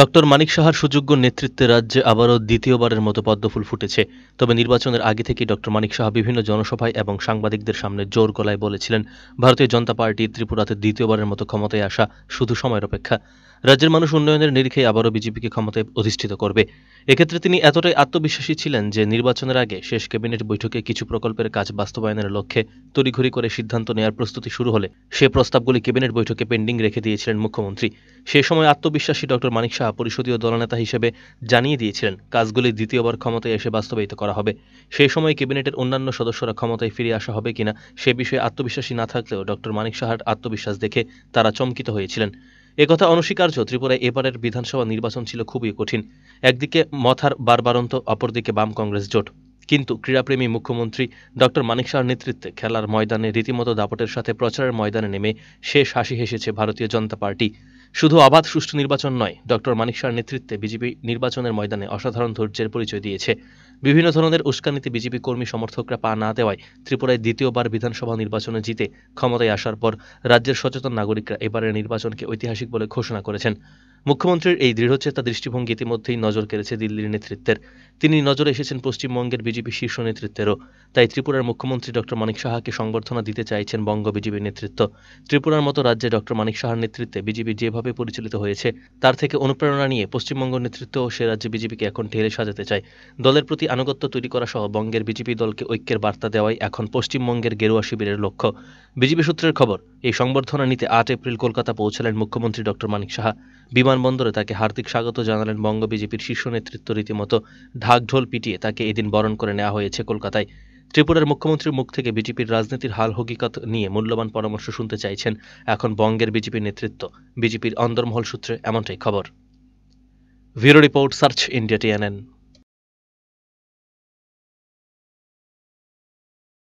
doctor মানিক সাহার সুযোগ্য নেতৃত্বে রাজ্যে আবারও দ্বিতীয়বারের মতো পদ্মফুল ফুটেছে তবে নির্বাচনের আগে থেকে ডক্টর মানিক সাহা বিভিন্ন জনসভায় এবং সাংবাদিকদের সামনে জোর গলায় বলেছিলেন ভারতীয় জনতা পার্টি ত্রিপুরাতে দ্বিতীয়বারের মতো ক্ষমতায় আসা শুধু সময়ের অপেক্ষা রাজ্যের মানুষ উন্নয়নের নিরিখে আবারও বিজেপিকে ক্ষমতায় অধিষ্ঠিত করবে এক্ষেত্রে তিনি এতটাই আত্মবিশ্বাসী ছিলেন যে নির্বাচনের আগে শেষ ক্যাবিনেট বৈঠকে কিছু প্রকল্পের কাজ বাস্তবায়নের লক্ষ্যে তড়িঘড়ি করে সিদ্ধান্ত নেওয়ার প্রস্তুতি শুরু হলে সে প্রস্তাবগুলি ক্যাবিনেট বৈঠকে পেন্ডিং রেখে দিয়েছিলেন মুখ্যমন্ত্রী সে সময় আত্মবিশ্বাসী ডক্টর মানিক শাহ পরিষদীয় দলনেতা হিসেবে জানিয়ে দিয়েছিলেন কাজগুলি দ্বিতীয়বার ক্ষমতায় এসে বাস্তবায়িত করা হবে সেই সময় ক্যাবিনেটের অন্যান্য সদস্যরা ক্ষমতায় ফিরে আসা হবে কিনা সে বিষয়ে আত্মবিশ্বাসী না থাকলেও ডক্টর মানিক সাহার আত্মবিশ্বাস দেখে তারা চমকিত হয়েছিলেন একথা অনস্বীকার্য ত্রিপুরায় এবারের বিধানসভা নির্বাচন ছিল খুবই কঠিন একদিকে মথার বারবারন্ত অপরদিকে বাম কংগ্রেস জোট কিন্তু ক্রীড়াপ্রেমী মুখ্যমন্ত্রী ডক্টর মানিক শাহর নেতৃত্বে খেলার ময়দানে রীতিমতো দাপটের সাথে প্রচারের ময়দানে নেমে শেষ হাসি হেসেছে ভারতীয় জনতা পার্টি শুধু অবাধ সুষ্ঠু নির্বাচন নয় ডক্টর মানিকশার নেতৃত্বে বিজেপি নির্বাচনের ময়দানে অসাধারণ ধৈর্যের পরিচয় দিয়েছে বিভিন্ন ধরনের উস্কানিতে বিজেপি কর্মী সমর্থকরা পা না দেওয়ায় ত্রিপুরায় দ্বিতীয়বার বিধানসভা নির্বাচনে জিতে ক্ষমতায় আসার পর রাজ্যের সচেতন নাগরিকরা এবারের নির্বাচনকে ঐতিহাসিক বলে ঘোষণা করেছেন মুখ্যমন্ত্রীর এই দৃঢ়চেতা দৃষ্টিভঙ্গি ইতিমধ্যেই নজর কেড়েছে দিল্লির নেতৃত্বের তিনি নজরে এসেছেন পশ্চিমবঙ্গের বিজেপি শীর্ষ নেতৃত্বেরও তাই ত্রিপুরার মুখ্যমন্ত্রী ডক্টর মানিক সাহাকে সংবর্ধনা দিতে চাইছেন বঙ্গ বিজেপির নেতৃত্ব ত্রিপুরার মতো রাজ্যে ডক্টর মানিক সাহার নেতৃত্বে বিজেপি যেভাবে পরিচালিত হয়েছে তার থেকে অনুপ্রেরণা নিয়ে পশ্চিমবঙ্গ নেতৃত্ব সে রাজ্যে বিজেপিকে এখন ঢেলে সাজাতে চায় দলের প্রতি আনুগত্য তৈরি করা সহ বঙ্গের বিজেপি দলকে ঐক্যের বার্তা দেওয়াই এখন পশ্চিমবঙ্গের গেরুয়া শিবিরের লক্ষ্য বিজেপি সূত্রের খবর এই সংবর্ধনা নিতে আট এপ্রিল কলকাতা পৌঁছালেন মুখ্যমন্ত্রী ডক্টর মানিক সাহা বিমানবন্দরে তাকে হার্দিক স্বাগত জানালেন বঙ্গ বিজেপির শীর্ষ নেতৃত্ব রীতিমতো ঢাকঢোল পিটিয়ে তাকে এদিন বরণ করে নেওয়া হয়েছে কলকাতায় ত্রিপুরার মুখ্যমন্ত্রীর মুখ থেকে বিজেপির রাজনীতির হাল হকিকত নিয়ে মূল্যবান পরামর্শ শুনতে চাইছেন এখন বঙ্গের বিজেপির নেতৃত্ব বিজেপির অন্দরমহল সূত্রে এমনটাই খবর bureau report search India TNN